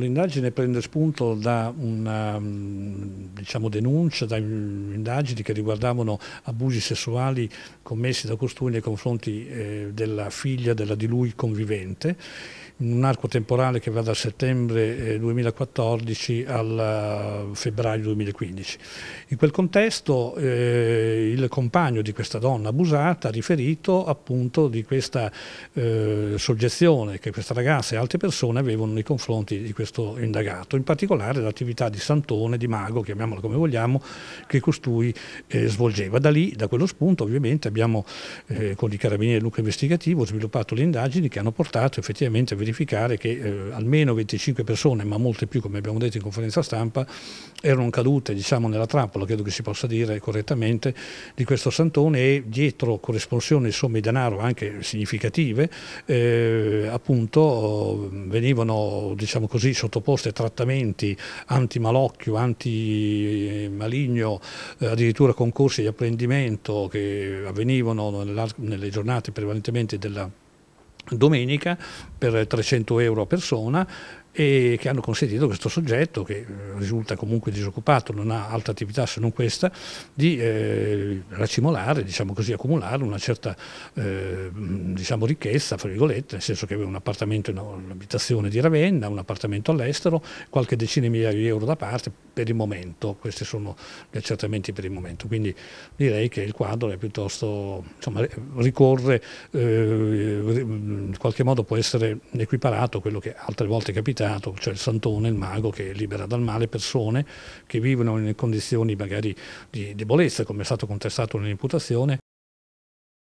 L'indagine prende spunto da una um, diciamo, denuncia, da indagini che riguardavano abusi sessuali commessi da costui nei confronti eh, della figlia della di lui convivente un arco temporale che va dal settembre 2014 eh, al eh, febbraio 2015. In quel contesto eh, il compagno di questa donna abusata ha riferito appunto di questa eh, soggezione che questa ragazza e altre persone avevano nei confronti di questo indagato, in particolare l'attività di Santone, di Mago, chiamiamolo come vogliamo, che costui eh, svolgeva. Da lì, da quello spunto ovviamente abbiamo eh, con i carabinieri del Luca Investigativo sviluppato le indagini che hanno portato effettivamente a verificare verificare che eh, almeno 25 persone, ma molte più come abbiamo detto in conferenza stampa, erano cadute diciamo, nella trappola, credo che si possa dire correttamente, di questo santone e dietro corrisponsione di somme di denaro anche significative eh, appunto venivano diciamo così, sottoposte trattamenti antimalocchio, antimaligno, eh, addirittura concorsi di apprendimento che avvenivano nelle giornate prevalentemente della domenica per 300 euro a persona e che hanno consentito a questo soggetto, che eh, risulta comunque disoccupato, non ha altra attività se non questa, di eh, racimolare, diciamo così, accumulare una certa eh, diciamo ricchezza, fra virgolette, nel senso che aveva un appartamento in un'abitazione di Ravenna, un appartamento all'estero, qualche decina di migliaia di euro da parte per il momento, questi sono gli accertamenti per il momento, quindi direi che il quadro è piuttosto, insomma, ricorre, eh, in qualche modo può essere equiparato a quello che altre volte è capitato, citato, cioè il santone, il mago che libera dal male persone che vivono in condizioni magari di debolezza, come è stato contestato nell'imputazione,